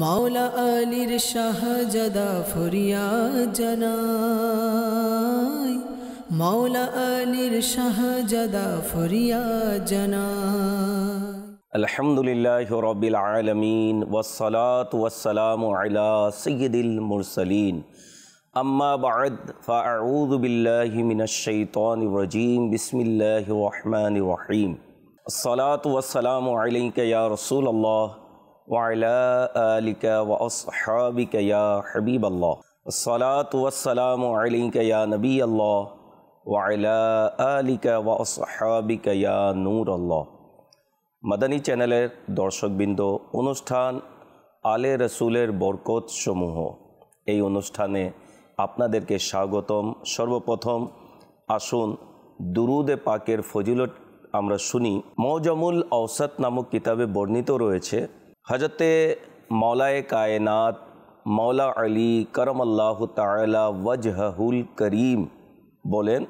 مولا علیر شاہ جدا فریاد جنائی مولا علیر شاہ جدا فریاد جنائی الحمدللہ رب العالمین والصلاة والسلام علی سید المرسلین اما بعد فاعوذ باللہ من الشیطان الرجیم بسم اللہ الرحمن الرحیم الصلاة والسلام علیکہ یا رسول اللہ ওয়াইলা মাদানী চ্যানেলের দর্শকবৃন্দ অনুষ্ঠান আলে রসুলের বরকত সমূহ এই অনুষ্ঠানে আপনাদেরকে স্বাগতম সর্বপ্রথম আসুন দুরুদে পাকের ফজিলত আমরা শুনি মৌজামুল অওসাত নামক কিতাবে বর্ণিত রয়েছে حضرت مولا کائنات مولا علی کرم اللہ تعالی وجہ الکریم بولین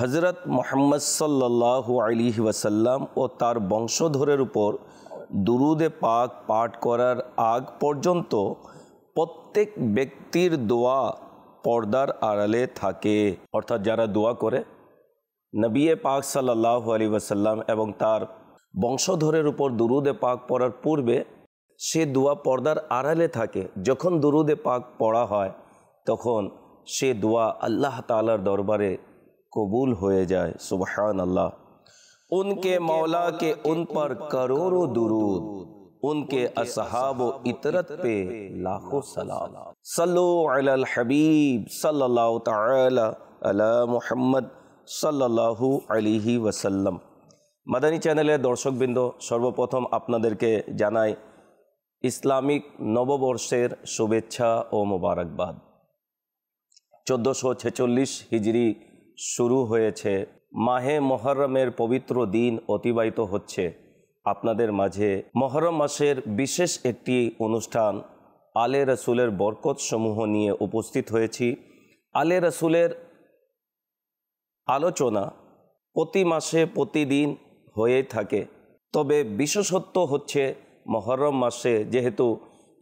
حضرت محمد صلی اللہ علی وسلام اور تر ونشور درود پاک پاٹ পর্দার আড়ালে دعا অর্থাৎ تھا دعا করে নবী پاک صلی اللہ علیہ এবং তার বংশধরের উপর দুরুদে পাক پاک পূর্বে সে দোয়া دعا আড়ালে থাকে تھا দুরুদে পাক پاک پڑا তখন সে দোয়া دعا اللہ দরবারে دربارے قبول ہوئے جائے سبحان اللہ ان کے مولا کے ان پر کرور درود ان کے اصحاب و اطرت پہ صلو علی الحبیب صلی اللہ تعالی علی محمد صلی اللہ علیہ وسلم মাদানী চ্যানেলের দর্শকবৃন্দ সর্বপ্রথম আপনাদেরকে জানাই ইসলামিক নববর্ষের শুভেচ্ছা ও মোবারকবাদ চোদ্দোশো ছেচল্লিশ হিজড়ি শুরু হয়েছে মাহে মহরমের পবিত্র দিন অতিবাহিত হচ্ছে আপনাদের মাঝে মহরম মাসের বিশেষ একটি অনুষ্ঠান আলে রসুলের বরকতসমূহ নিয়ে উপস্থিত হয়েছি আলে রসুলের আলোচনা প্রতি মাসে প্রতিদিন হয়ে থাকে তবে বিশেষত্ব হচ্ছে মহরম মাসে যেহেতু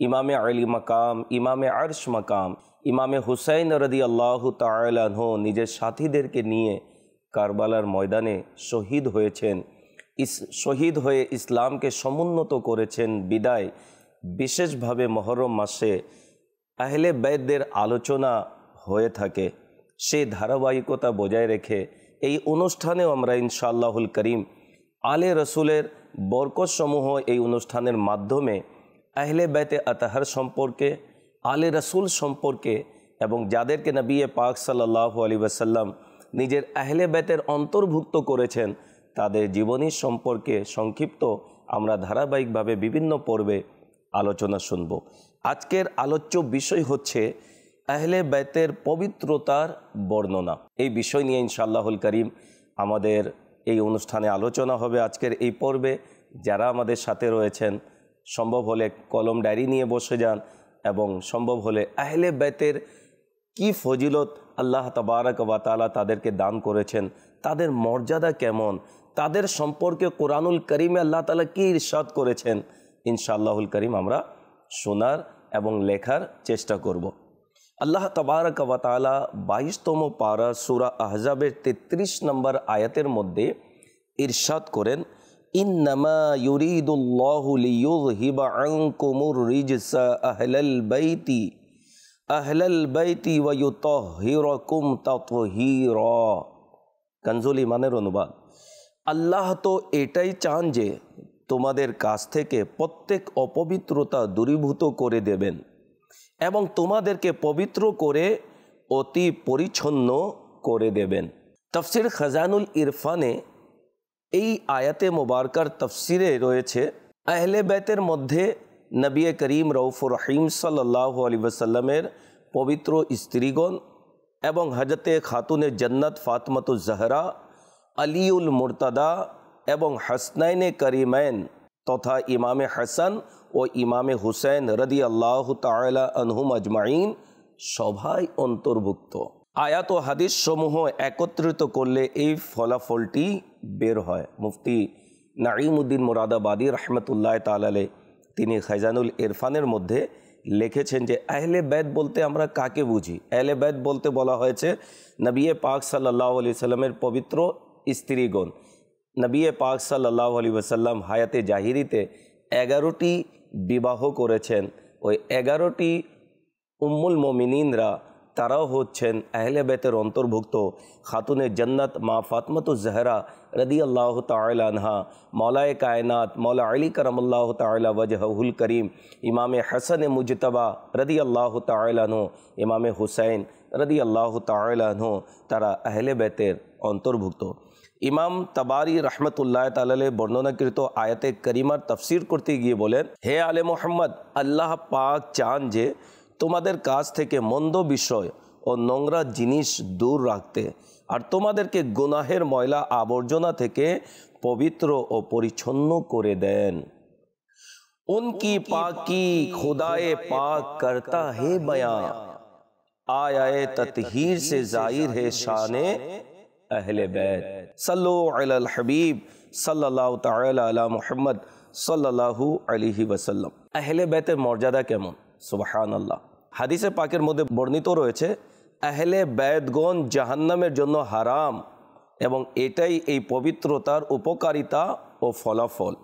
ইমামে আলী মাকাম ইমামে আর্শ মাকাম ইমামে হুসাইন রদি আল্লাহ তালাহ নিজের সাথীদেরকে নিয়ে কারবালার ময়দানে শহীদ হয়েছেন ইস শহীদ হয়ে ইসলামকে সমুন্নত করেছেন বিদায় বিশেষভাবে মহরম মাসে আহলে বেদদের আলোচনা হয়ে থাকে সেই ধারাবাহিকতা বজায় রেখে এই অনুষ্ঠানেও আমরা ইনশাআল্লাহুল করিম আলে রসুলের বরকতসমূহ এই অনুষ্ঠানের মাধ্যমে আহলে বেতে আতাহার সম্পর্কে আলে রসুল সম্পর্কে এবং যাদেরকে নবিয়ে পাক সাল্লাহ আলী ওয়াসাল্লাম নিজের আহলে বেতের অন্তর্ভুক্ত করেছেন তাদের জীবনী সম্পর্কে সংক্ষিপ্ত আমরা ধারাবাহিকভাবে বিভিন্ন পর্বে আলোচনা শুনব আজকের আলোচ্য বিষয় হচ্ছে আহলে বেতের পবিত্রতার বর্ণনা এই বিষয় নিয়ে ইনশাল্লাহুল করিম আমাদের এই অনুষ্ঠানে আলোচনা হবে আজকের এই পর্বে যারা আমাদের সাথে রয়েছেন সম্ভব হলে কলম ডায়েরি নিয়ে বসে যান এবং সম্ভব হলে আহলে বেতের কি ফজিলত আল্লাহ তবারক বা তালা তাদেরকে দান করেছেন তাদের মর্যাদা কেমন তাদের সম্পর্কে কোরআনুল করিমে আল্লাহ তালা কী ইরশাদ করেছেন ইনশাআল্লাহুল করিম আমরা শোনার এবং লেখার চেষ্টা করব আল্লাহ তবারক ওয়াতালা বাইশতম পারা সুরা আহজাবের তেত্রিশ নম্বর আয়াতের মধ্যে ইরশাদ করেন ইন্নামা ইউরিদুল্লাহুলিউহিবা অনুবাদ আল্লাহ তো এটাই চান যে তোমাদের কাছ থেকে প্রত্যেক অপবিত্রতা দূরীভূত করে দেবেন এবং তোমাদেরকে পবিত্র করে অতি পরিচ্ছন্ন করে দেবেন তফসির খাজানুল ইরফানে এই আয়াতে মোবারকার তফসিরে রয়েছে আহলে বেতের মধ্যে নবী করিম রৌফুর রহিম সাল্লাহ আলী ওসাল্লামের পবিত্র স্ত্রীগণ এবং হজরতে খাতুনে জন্নত ফাতমাতুল জাহরা আলিউল মুরতাদা এবং হাসনাইনে করিমেন তথা ইমামে হাসান ও ইমামে হুসেন রদি আল্লাহ তালা আনহুম আজমাইন সভায় অন্তর্ভুক্ত আয়াত ও হাদিস সমূহ একত্রিত করলে এই ফলাফলটি বের হয় মুফতি নাঈমুদ্দিন মোরাদাবাদী রহমতুল্লাহ তালালে তিনি খাইজানুল ইরফানের মধ্যে লিখেছেন যে আহলে বেদ বলতে আমরা কাকে বুঝি আহলে বেদ বলতে বলা হয়েছে নবিয়ে পাক সাল্লাহ আলি সাল্লামের পবিত্র স্ত্রীগণ নবিয়ে পাক সাল্লাহ আলী ওসাল্লাম হায়াতে জাহিরিতে اگاروٹیباہ کرگاروٹی امول مومنینا تاراؤ ہول بیتر انتربکت خاتون جنت ما فاطمۃ زہرا ردی اللہ تعالیٰ عنہ مولائے کائنات مولا علی کرم اللہ تعالیٰ وجہ الکریم امام حسن مجتبہ ردی اللہ تعالی عنہ امام حسین ردی اللہ تعالی عنہ تارا اہل بیتر انتربکت ইমাম তাবারি রহমতুল্লাহ তালে বর্ণনাকৃত আয়াতে করিমার তফসির করতে গিয়ে বলেন হে আলে মোহাম্মদ আল্লাহ পাক চান যে তোমাদের কাছ থেকে মন্দ বিষয় ও নোংরা জিনিস দূর রাখতে আর তোমাদেরকে গুনাহের ময়লা আবর্জনা থেকে পবিত্র ও পরিচ্ছন্ন করে দেন উনকি পাকি খুদায়ে পাক কর্তা হে বয়া আয় আয় ततहीर সে জাহির হে শানে আহলে বেদ সাল্লু আল হাবিব সাল্লাহ তাল্লাহ মোহাম্মদ সাল্লাহু আলিহি ওয়াসাল্লাম আহলে বেতের মর্যাদা কেমন সুবাহান আল্লাহ হাদিসে পাকের মধ্যে বর্ণিত রয়েছে আহলে বেদগণ জাহান্নামের জন্য হারাম এবং এটাই এই পবিত্রতার উপকারিতা ও ফলাফল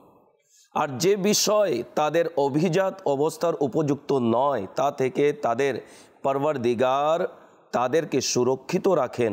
আর যে বিষয় তাদের অভিজাত অবস্থার উপযুক্ত নয় তা থেকে তাদের পারবার দিগার তাদেরকে সুরক্ষিত রাখেন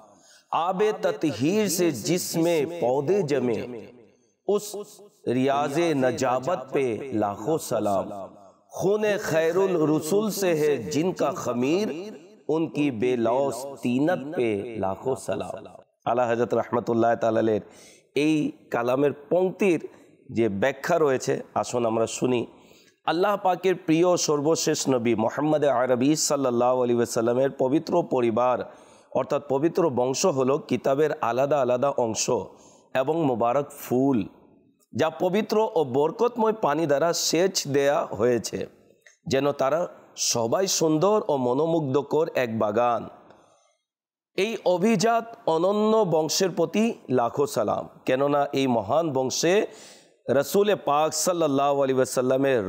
آب تطہیر سے جس میں پودے جمے اس ریاض نجابت پہ لاکھوں سلام خون خیر سے ہے جن کا خمیر ان کی بے پنکتی رہے آسن سنی اللہ পাকের প্রিয় نبی محمد عربی صلی اللہ علیہ وسلم পবিত্র পরিবার অর্থাৎ পবিত্র বংশ হলো কিতাবের আলাদা আলাদা অংশ এবং মোবারক ফুল যা পবিত্র ও বরকতময় পানি দ্বারা সেচ দেয়া হয়েছে যেন তারা সবাই সুন্দর ও মনোমুগ্ধকর এক বাগান এই অভিজাত অনন্য বংশের প্রতি লাখো সালাম কেননা এই মহান বংশে রসুলে পাক সাল্লাহ আলী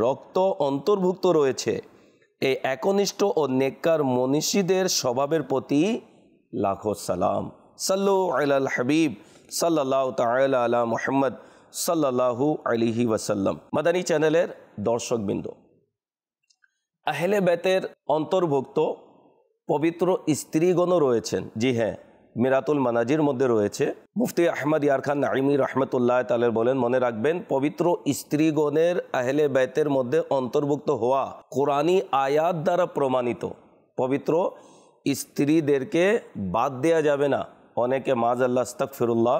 রক্ত অন্তর্ভুক্ত রয়েছে এই একনিষ্ঠ ও নেককার মনীষীদের স্বভাবের প্রতি लाखों सलाम सल्लो अल हबीब সাল্লাহ তালা মোহাম্মদ সাল্লাহু আলিহি ওয়াসাল্লাম মাদানী চ্যানেলের বিন্দু আহলে বেতের অন্তর্ভুক্ত পবিত্র স্ত্রীগণও রয়েছেন জি হ্যাঁ মিরাতুল মানাজির মধ্যে রয়েছে মুফতি আহমদ ইয়ার খান নাইমি রহমতুল্লাহ তালের বলেন মনে রাখবেন পবিত্র স্ত্রীগণের আহলে বেতের মধ্যে অন্তর্ভুক্ত হওয়া কোরআনী আয়াত দ্বারা প্রমাণিত পবিত্র স্ত্রীদেরকে বাদ দেওয়া যাবে না অনেকে মাজ আল্লাহ আস্তাকফিরুল্লাহ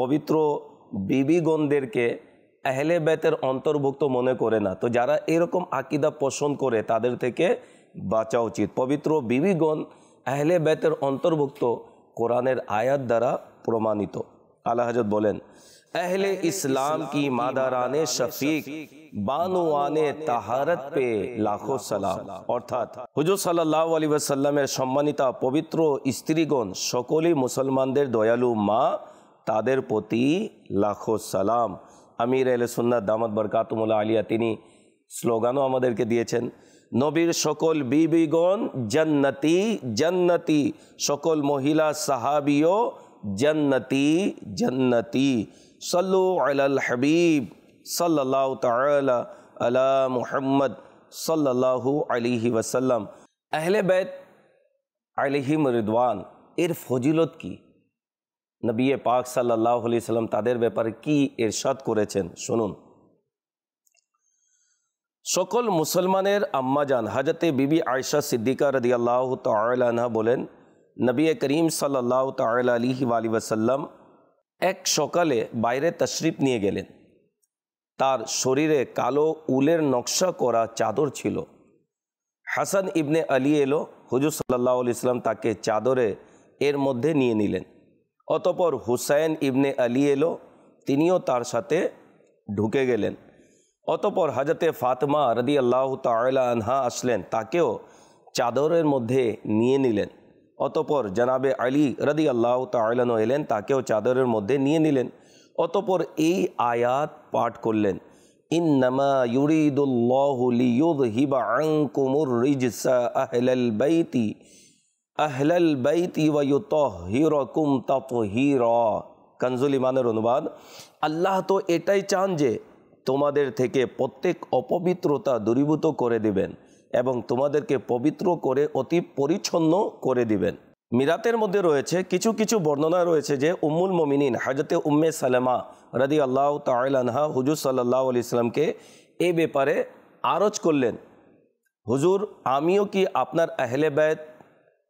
পবিত্র বিবিগণদেরকে আহলে বেতের অন্তর্ভুক্ত মনে করে না তো যারা এরকম আকিদা পোষণ করে তাদের থেকে বাঁচা উচিত পবিত্র বিবিগণ আহলে বেতের অন্তর্ভুক্ত কোরআনের আয়াত দ্বারা প্রমাণিত আল্লাহ হাজত বলেন আহলে ইসলাম কি মাদারানে শফিক বানুয়ানে তাহারত পে লাখো সালাম অর্থাৎ হুজুর সাল্লাহ আলী ওয়াসাল্লামের সম্মানিতা পবিত্র স্ত্রীগণ সকলেই মুসলমানদের দয়ালু মা তাদের প্রতি লাখো সালাম আমির আল সুন্না দামদ বরকাতমুল্লা আলিয়া তিনি স্লোগানও আমাদেরকে দিয়েছেন নবীর সকল বিবিগণ জন্নতি জন্নতি সকল মহিলা সাহাবিও জন্নতি জান্নাতি সল্লু আলাল হাবিব সাল্লাহ তালা আলা মুহাম্মদ সাল্লাহু আলিহি ওয়াসাল্লাম আহলে বেদ আলিহিম রিদওয়ান এর ফজিলত কি নবিয়ে পাক সাল্লাহ আলি সাল্লাম তাদের ব্যাপারে কি এরশাদ করেছেন শুনুন সকল মুসলমানের আম্মাজান হাজতে বিবি আয়সা সিদ্দিকা রদি আল্লাহ তাল্লাহা বলেন নবিয়ে করিম সাল্লাহ তাল্লাহ আলিহি আলি ওয়াসাল্লাম এক সকালে বাইরে তশরিফ নিয়ে গেলেন তার শরীরে কালো উলের নকশা করা চাদর ছিল হাসান ইবনে আলী এলো হুজুর সাল্লা ইসলাম তাকে চাদরে এর মধ্যে নিয়ে নিলেন অতপর হুসাইন ইবনে আলী এলো তিনিও তার সাথে ঢুকে গেলেন অতপর হাজতে ফাতমা রদি আল্লাহ তালা আনহা আসলেন তাকেও চাদরের মধ্যে নিয়ে নিলেন অতপর জনাবে আলী রদি আল্লাহ তালানো এলেন তাকেও চাদরের মধ্যে নিয়ে নিলেন অতপর এই আয়াত পাঠ করলেন ইন্নামা ইউরিদুল্লাহু রিজসা ইমানের অনুবাদ আল্লাহ তো এটাই চান যে তোমাদের থেকে প্রত্যেক অপবিত্রতা দূরীভূত করে দিবেন এবং তোমাদেরকে পবিত্র করে অতি পরিচ্ছন্ন করে দিবেন মিরাতের মধ্যে রয়েছে কিছু কিছু বর্ণনা রয়েছে যে উম্মুল মমিনিন হাজরতে উম্মে সালামা রাদি আল্লাহ তাহা হুজুর সাল্লাহ আলি ইসলামকে এ ব্যাপারে আরজ করলেন হুজুর আমিও কি আপনার আহলে ব্যত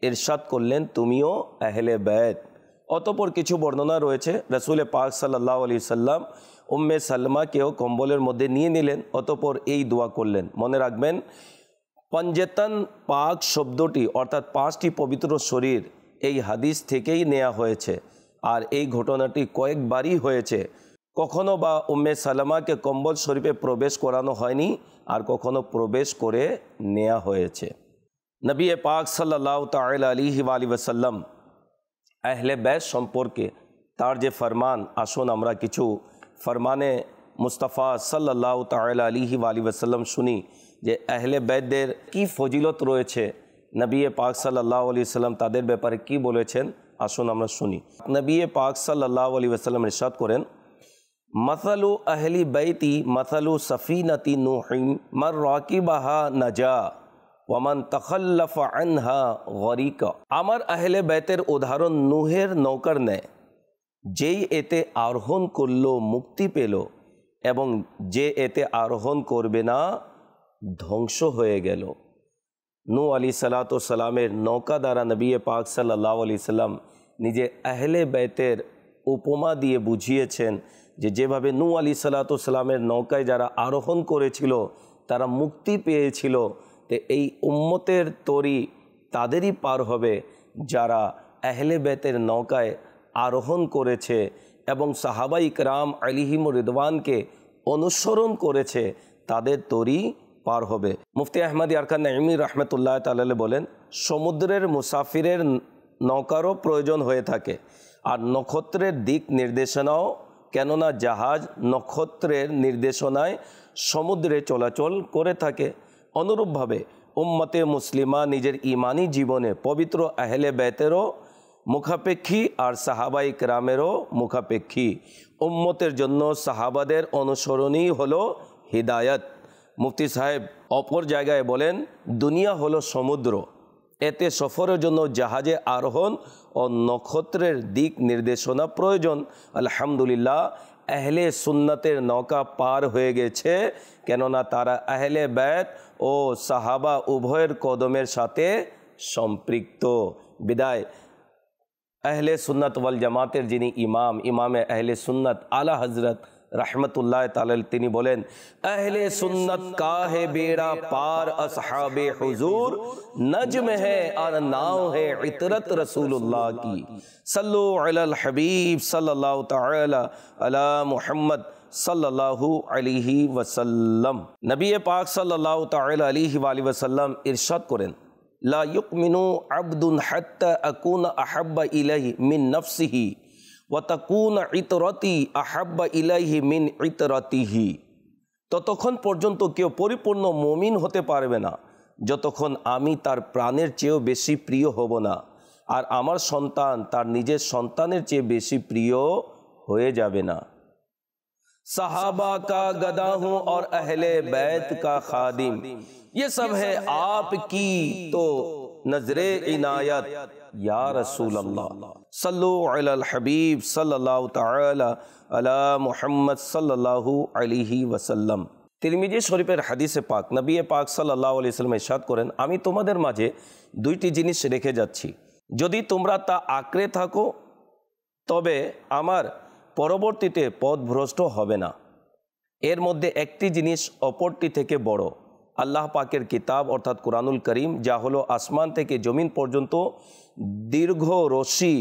এরশাদ করলেন তুমিও আহলে ব্যত অতপর কিছু বর্ণনা রয়েছে রসুল পাক সাল্লাহ আলি সাল্লাম উম্মে সালমাকেও কম্বলের মধ্যে নিয়ে নিলেন অতপর এই দোয়া করলেন মনে রাখবেন পঞ্জেতন পাক শব্দটি অর্থাৎ পাঁচটি পবিত্র শরীর এই হাদিস থেকেই নেয়া হয়েছে আর এই ঘটনাটি কয়েকবারই হয়েছে কখনো বা উম্মে সালামাকে কম্বল শরীফে প্রবেশ করানো হয়নি আর কখনো প্রবেশ করে নেওয়া হয়েছে নবী পাক সাল্লাহ তাইল আলী আলী ওসাল্লাম আহলে ব্যাস সম্পর্কে তার যে ফরমান আসুন আমরা কিছু ফরমানে মুস্তাফা সাল্লাহ তাইল আলী আলী ওসাল্লাম শুনি যে আহলে বেদদের কি ফজিলত রয়েছে নবী পাক সাল্লাহ আলি সাল্লাম তাদের ব্যাপারে কি বলেছেন আসুন আমরা শুনি নবী পাক সাল্লাহ আলি আসাল্লাম ইরশাদ করেন মাসালু আহলি বাইতি মাসালু নতি নুহিম মার রাকিবাহা নাজা ওয়ামান তখল্লাফা আনহা গরিকা আমার আহলে বেতের উদাহরণ নুহের নৌকার নেয় যেই এতে আরোহণ করল মুক্তি পেল এবং যে এতে আরোহণ করবে না ধ্বংস হয়ে গেল নু আলী সালাত সালামের নৌকা দ্বারা নবী পাক সাল্লাহ আলি সাল্লাম নিজে আহলে বেতের উপমা দিয়ে বুঝিয়েছেন যে যেভাবে নু আলী সালাত সালামের নৌকায় যারা আরোহণ করেছিল তারা মুক্তি পেয়েছিল তে এই উম্মতের তরি তাদেরই পার হবে যারা আহলে বেতের নৌকায় আরোহণ করেছে এবং সাহাবাইক রাম আলিহিম রিদওয়ানকে অনুসরণ করেছে তাদের তরি পার হবে মুফতি আহমদ ইয়ারখান নাইমি রহমতুল্লাহ তাল্লাহ বলেন সমুদ্রের মুসাফিরের নৌকারও প্রয়োজন হয়ে থাকে আর নক্ষত্রের দিক নির্দেশনাও কেননা জাহাজ নক্ষত্রের নির্দেশনায় সমুদ্রে চলাচল করে থাকে অনুরূপভাবে উম্মতে মুসলিমা নিজের ইমানি জীবনে পবিত্র আহলে বেতেরও মুখাপেক্ষী আর সাহাবাই ক্রামেরও মুখাপেক্ষী উম্মতের জন্য সাহাবাদের অনুসরণই হলো হিদায়ত মুফতি সাহেব অপর জায়গায় বলেন দুনিয়া হলো সমুদ্র এতে সফরের জন্য জাহাজে আরোহণ ও নক্ষত্রের দিক নির্দেশনা প্রয়োজন আলহামদুলিল্লাহ আহলে সুন্নাতের নৌকা পার হয়ে গেছে কেননা তারা আহলে ব্যাত ও সাহাবা উভয়ের কদমের সাথে সম্পৃক্ত বিদায় আহলে সুন্নাত ওয়াল জামাতের যিনি ইমাম ইমামে আহলে সুন্নাত আলা হজরত رحمت اللہ تعالی تینی بولین اہل سنت کا ہے بیڑا پار اصحاب حضور نجم ہے اور ناؤ ہے عطرت رسول اللہ کی صلو علی الحبیب صلی اللہ تعالی علی محمد صلی اللہ علیہ وسلم نبی پاک صلی اللہ تعالی علیہ وآلہ وسلم ارشاد کریں لا یقمنو عبد حتی اکون احب الیہ من نفسہی ওয়াতাকুন ইতরতি আহাব্বা ইলাইহি মিন ইতরতিহি ততক্ষণ পর্যন্ত কেউ পরিপূর্ণ মমিন হতে পারবে না যতক্ষণ আমি তার প্রাণের চেয়েও বেশি প্রিয় হব না আর আমার সন্তান তার নিজের সন্তানের চেয়ে বেশি প্রিয় হয়ে যাবে না সাহাবা কা গদা হুঁ আর আহলে বেত কা খাদিম ये ইয়ে হ্যাঁ আপ কি তো नजर इनायत या रसूल अल्लाह सल्लबीब सल्लल्लाहु ताला मोहम्मद सल्लल्लाहु अलैहि वसल्लम তিরমিজি শরীফের হাদিসে পাক নবী পাক সাল্লাহ আলি সাল্লাম ইসাদ করেন আমি তোমাদের মাঝে দুইটি জিনিস রেখে যাচ্ছি যদি তোমরা তা আঁকড়ে থাকো তবে আমার পরবর্তীতে পথভ্রষ্ট হবে না এর মধ্যে একটি জিনিস অপরটি থেকে বড় আল্লাহ পাকের কিতাব অর্থাৎ কোরআনুল করিম যা হলো আসমান থেকে জমিন পর্যন্ত দীর্ঘ রশি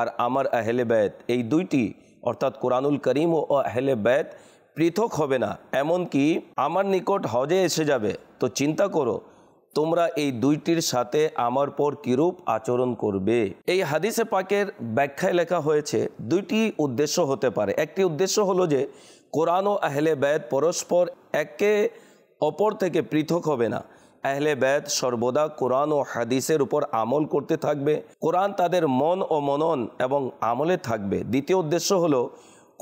আর আমার আহলে ব্যত এই দুইটি অর্থাৎ কোরআনুল করিম ও আহলে ব্যত পৃথক হবে না এমন কি আমার নিকট হজে এসে যাবে তো চিন্তা করো তোমরা এই দুইটির সাথে আমার পর কিরূপ আচরণ করবে এই হাদিসে পাকের ব্যাখ্যায় লেখা হয়েছে দুইটি উদ্দেশ্য হতে পারে একটি উদ্দেশ্য হলো যে কোরআন ও আহলে ব্যত পরস্পর একে অপর থেকে পৃথক হবে না আহলে বেদ সর্বদা কোরআন ও হাদিসের উপর আমল করতে থাকবে কোরআন তাদের মন ও মনন এবং আমলে থাকবে দ্বিতীয় উদ্দেশ্য হল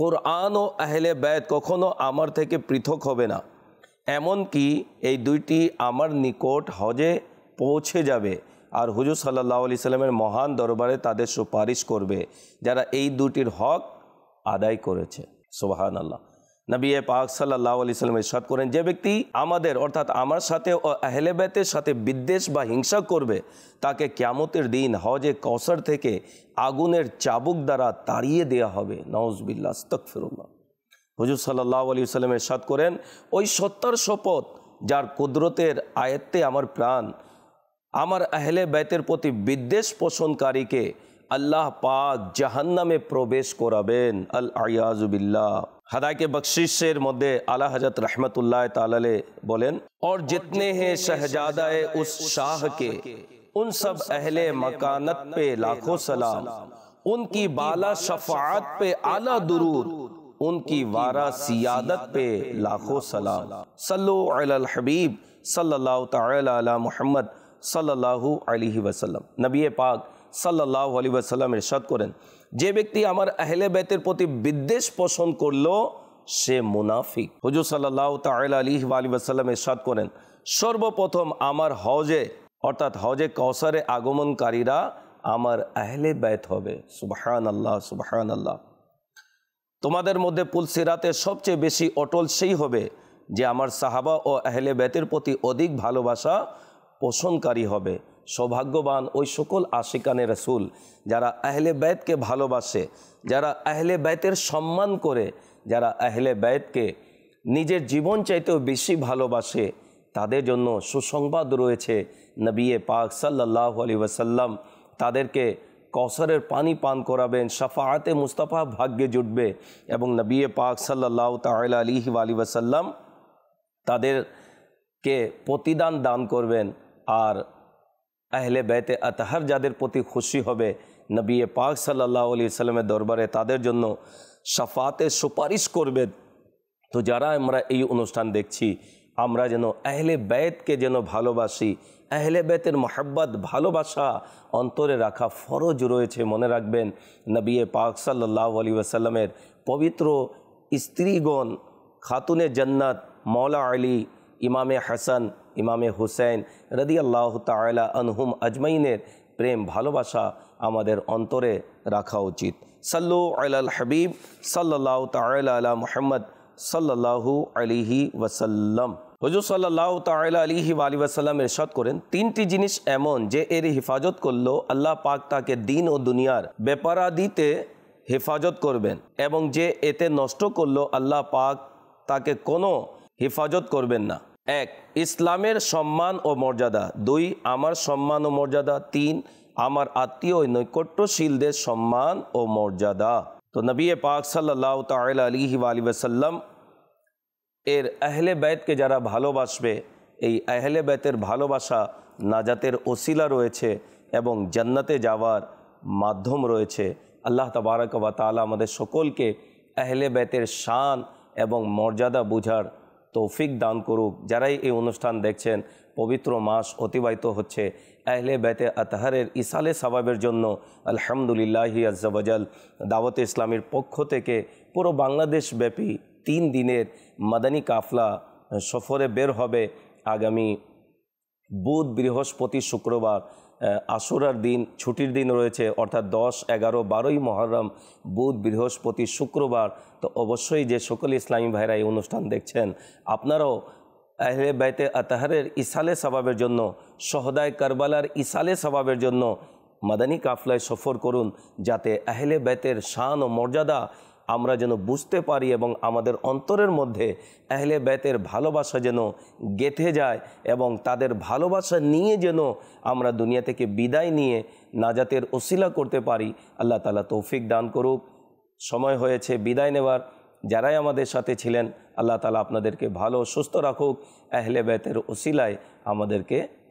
কোরআন ও আহলে বেদ কখনো আমার থেকে পৃথক হবে না এমনকি এই দুইটি আমার নিকট হজে পৌঁছে যাবে আর হুজুর সাল্লা আলি সাল্লামের মহান দরবারে তাদের সুপারিশ করবে যারা এই দুটির হক আদায় করেছে সোহান আল্লাহ নবী পাক সাল্লাহ আলি সাল্লাম সাত করেন যে ব্যক্তি আমাদের অর্থাৎ আমার সাথে ও আহলেবেতের সাথে বিদ্বেষ বা হিংসা করবে তাকে ক্যামতের দিন হজে কসর থেকে আগুনের চাবুক দ্বারা তাড়িয়ে দেয়া হবে নওয়াজবিল্লা তকফিরুল্লাহ হজুর সাল্লাহ আলি সাল্লামের সাত করেন ওই সত্যার শপথ যার কুদরতের আয়ত্তে আমার প্রাণ আমার আহলে ব্যতের প্রতি বিদ্বেষ পোষণকারীকে আল্লাহ পাক জাহান্নামে প্রবেশ করাবেন আল আয়াজুবিল্লাহ ہدایت بخشش سے مدے اعلیٰ حضرت رحمت اللہ تعالی بولین اور جتنے ہیں شہجادہ اس شاہ کے ان سب اہل مکانت پہ لاکھوں سلام ان کی بالا شفاعت پہ اعلیٰ درود ان کی وارا سیادت پہ لاکھوں سلام صلو علی الحبیب صلی اللہ تعالی علی محمد صلی اللہ علیہ وسلم نبی پاک সাল্লাহ আলিবাসাল্লাম আসাল্লাম ইরশাদ করেন যে ব্যক্তি আমার আহলে বেতের প্রতি বিদ্বেষ পোষণ করলো সে মুনাফিক হুজুর সাল্লাহ তাহলে আলী আলিবাসাল্লাম আসাল্লাম ইরশাদ করেন সর্বপ্রথম আমার হজে অর্থাৎ হজে কৌসারে আগমনকারীরা আমার আহলে ব্যত হবে সুবাহান আল্লাহ সুবাহান আল্লাহ তোমাদের মধ্যে পুলসিরাতে সবচেয়ে বেশি অটল সেই হবে যে আমার সাহাবা ও আহলে ব্যতের প্রতি অধিক ভালোবাসা পোষণকারী হবে সৌভাগ্যবান ওই সকল আশিকানে রসুল যারা আহলে বেতকে ভালোবাসে যারা আহলে বেতের সম্মান করে যারা আহলে বেতকে নিজের জীবন চাইতেও বেশি ভালোবাসে তাদের জন্য সুসংবাদ রয়েছে নবিয়ে পাক সাল্লাহ আলী ওসাল্লাম তাদেরকে কসরের পানি পান করাবেন সাফাহাতে মুস্তাফা ভাগ্যে জুটবে এবং নবিয়ে পাক সাল্লাহ তাহলে আলিহি আলী ওসাল্লাম তাদেরকে প্রতিদান দান করবেন আর আহলে বেতে আতাহার যাদের প্রতি খুশি হবে নবী পাক সাল্লাহ আলি সাল্লামের দরবারে তাদের জন্য সাফাতে সুপারিশ করবে তো যারা আমরা এই অনুষ্ঠান দেখছি আমরা যেন আহলে বেতকে যেন ভালোবাসি আহলে বেতের মহাব্বাত ভালোবাসা অন্তরে রাখা ফরজ রয়েছে মনে রাখবেন নবী পাক সাল্লাহ আলী ওয়াসাল্লামের পবিত্র স্ত্রীগণ খাতুনে জান্নাত মৌলা আলী امام حسن امام حسین ردی اللہ تعئلہ انہ اجمائنسا رکھا چل حبیب صلی اللہ تعئل محمد صلی اللہ علیہ وسلم رجو صلی اللہ تعئلہ علی ولی وسلم ارشد کر تینٹی جنس ایمن جو ار حت کر لو اللہ پاک کے دین اور دنیا بےپارا دیتے حفاظت کرو اتنے نشٹ کر لو اللہ پاک تک کون হেফাজত করবেন না এক ইসলামের সম্মান ও মর্যাদা দুই আমার সম্মান ও মর্যাদা তিন আমার আত্মীয় নৈকট্যশীলদের সম্মান ও মর্যাদা তো নবী পাক সাল্লাহ তাল আলিহি আলী ওসাল্লাম এর আহলে বেতকে যারা ভালোবাসবে এই আহলে বেতের ভালোবাসা নাজাতের ওসিলা রয়েছে এবং জান্নাতে যাওয়ার মাধ্যম রয়েছে আল্লাহ তবারক তালা আমাদের সকলকে আহলে বেতের শান এবং মর্যাদা বুঝার তৌফিক দান করুক যারাই এই অনুষ্ঠান দেখছেন পবিত্র মাস অতিবাহিত হচ্ছে আহলে বেতে আতহারের ইসালে সবাবের জন্য আলহামদুলিল্লাহি আজাল দাওয়াত ইসলামের পক্ষ থেকে পুরো বাংলাদেশ ব্যাপী তিন দিনের মাদানী কাফলা সফরে বের হবে আগামী বুধ বৃহস্পতি শুক্রবার আশুরার দিন ছুটির দিন রয়েছে অর্থাৎ দশ এগারো বারোই মহরম বুধ বৃহস্পতি শুক্রবার তো অবশ্যই যে সকল ইসলামী ভাইরা এই অনুষ্ঠান দেখছেন আপনারাও আহলে বাইতে আতাহারের ইসালে স্বভাবের জন্য সহদায় কারবালার ইসালে স্বভাবের জন্য মাদানী কাফলায় সফর করুন যাতে আহলে বেতের শান ও মর্যাদা আমরা যেন বুঝতে পারি এবং আমাদের অন্তরের মধ্যে আহলে বেতের ভালোবাসা যেন গেথে যায় এবং তাদের ভালোবাসা নিয়ে যেন আমরা দুনিয়া থেকে বিদায় নিয়ে নাজাতের ওসিলা করতে পারি আল্লাহ তালা তৌফিক দান করুক সময় হয়েছে বিদায় নেবার যারাই আমাদের সাথে ছিলেন আল্লাহ তালা আপনাদেরকে ভালো সুস্থ রাখুক আহলে বেতের ওসিলায় আমাদেরকে